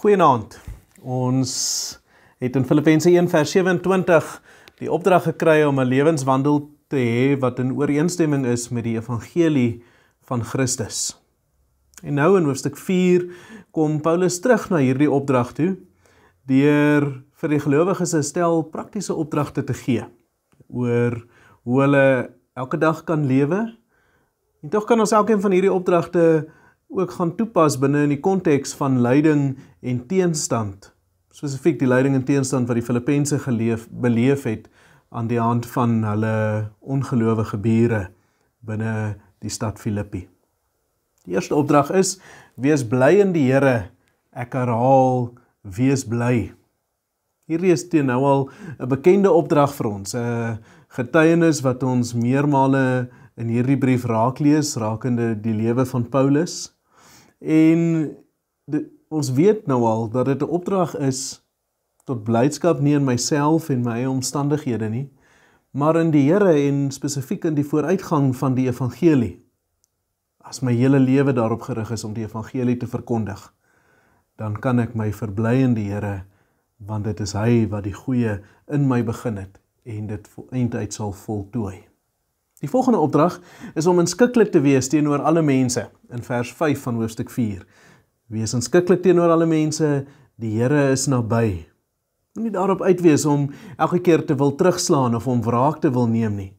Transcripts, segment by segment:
Goeienaand. Ons het in Filippense 1:27 die opdrag gekry om 'n lewenswandel te hê wat in ooreenstemming is met die evangelie van Christus. En nou in hoofstuk 4 kom Paulus terug na hierdie opdrag toe deur vir die gelowiges 'n stel praktiese opdragte te gee oor hoe hulle elke dag kan lewe. En tog kan ons elkeen van hierdie opdragte ook gaan toepas binne in die konteks van lyding en teenstand. Spesifiek die lyding en teenstand wat die Filippense geleef beleef het aan die hand van hulle ongelowige bure binne die stad Filippi. Die eerste opdrag is: wees bly in die Here. Ek herhaal, wees bly. Hierdie is teen nou al 'n bekende opdrag vir ons, 'n getuienis wat ons meermale in hierdie brief raak lees rakende die lewe van Paulus. En die, ons weet nou al dat dit 'n opdrag is tot blydskap nie in myself en my omstandighede nie, maar in die Here en spesifiek in die vooruitgang van die evangelie. As my hele lewe daarop gerig is om die evangelie te verkondig, dan kan ek my verbly in die Here want dit is hy wat die goeie in my begin het en dit volëind uit sal voltooi. Die volgende opdrag is om inskikkelik te wees teenoor alle mense in vers 5 van hoofstuk 4. Wees inskikkelik teenoor alle mense, die Here is naby. Moenie daarop uit wees om elke keer te wil terugslaan of om wraak te wil neem nie.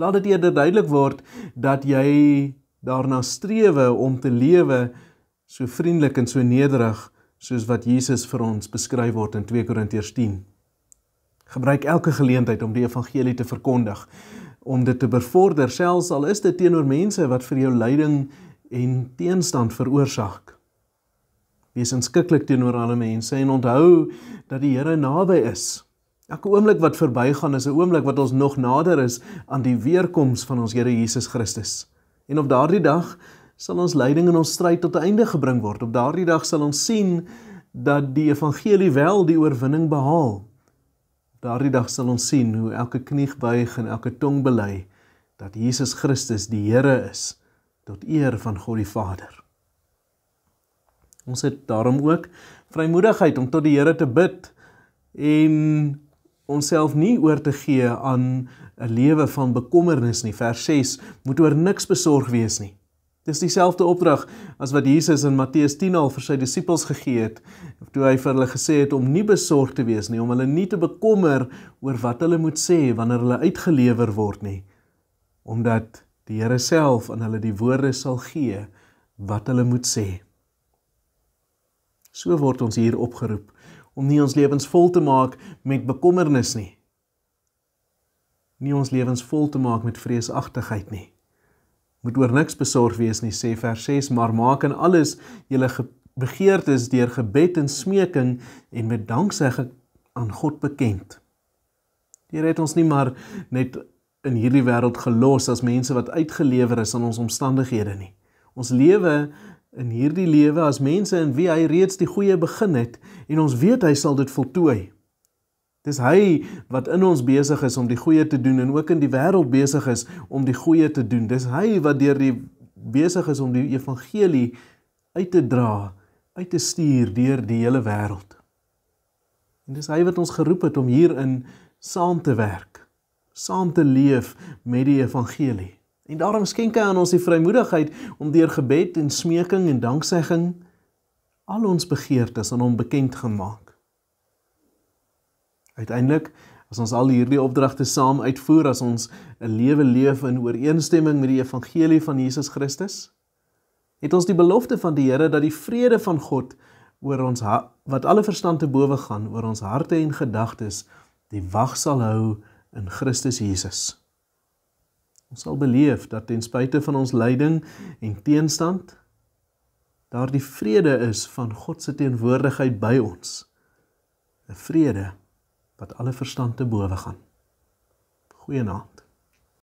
Laat dit eerder duidelik word dat jy daarna streef om te lewe so vriendelik en so nederig soos wat Jesus vir ons beskryf word in 2 Korintiërs 10. Gebruik elke geleentheid om die evangelie te verkondig om dit te bevorder selfs al is dit teenoor mense wat vir jou lyding en teenstand veroorsaak. Wees inskikkelik teenoor alle mense en onthou dat die Here naby is. Elke oomblik wat verbygaan is 'n oomblik wat ons nog nader is aan die weerkoms van ons Here Jesus Christus. En op daardie dag sal ons lyding en ons stryd tot 'n einde gebring word. Op daardie dag sal ons sien dat die evangelie wel die oorwinning behaal. Daardie dag sal ons sien hoe elke knie buig en elke tong bely dat Jesus Christus die Here is tot eer van God die Vader. Ons het daarom ook vrymoedigheid om tot die Here te bid en onsself nie oor te gee aan 'n lewe van bekommernis nie. Vers 6 moet oor niks besorg wees nie. Dis dieselfde opdrag as wat Jesus in Matteus 10 al vir sy disippels gegee het toe hy vir hulle gesê het om nie besorg te wees nie, om hulle nie te bekommer oor wat hulle moet sê wanneer hulle uitgelewer word nie, omdat die Here self aan hulle die woorde sal gee wat hulle moet sê. So word ons hier opgeroep om nie ons lewens vol te maak met bekommernis nie. Nie ons lewens vol te maak met vreesagtigheid nie. Moet oor niks besorg wees nie, sê vers 6, maar maak in alles julle begeertes deur gebed en smeking en met danksegging aan God bekend. Die Here het ons nie maar net in hierdie wêreld gelos as mense wat uitgelewer is aan ons omstandighede nie. Ons lewe in hierdie lewe as mense in wie hy reeds die goeie begin het en ons weet hy sal dit voltooi. Dis hy wat in ons besig is om die goeie te doen en ook in die wêreld besig is om die goeie te doen. Dis hy wat deur die besig is om die evangelie uit te dra, uit te stuur deur die hele wêreld. En dis hy wat ons geroep het om hierin saam te werk, saam te leef met die evangelie. En daarom skenk hy aan ons die vrymoedigheid om deur gebed en smeking en danksegging al ons begeertes aan hom bekend te maak. Uiteindelik as ons al hierdie opdragte saam uitvoer as ons 'n lewe leef in ooreenstemming met die evangelie van Jesus Christus, het ons die belofte van die Here dat die vrede van God oor ons wat alle verstand te bowe gaan oor ons harte en gedagtes die wag sal hou in Christus Jesus. Ons sal beleef dat ten spyte van ons lyding en teenstand daar die vrede is van God se teenwoordigheid by ons. 'n Vrede wat alle verstand te bowe gaan. Goeienaand.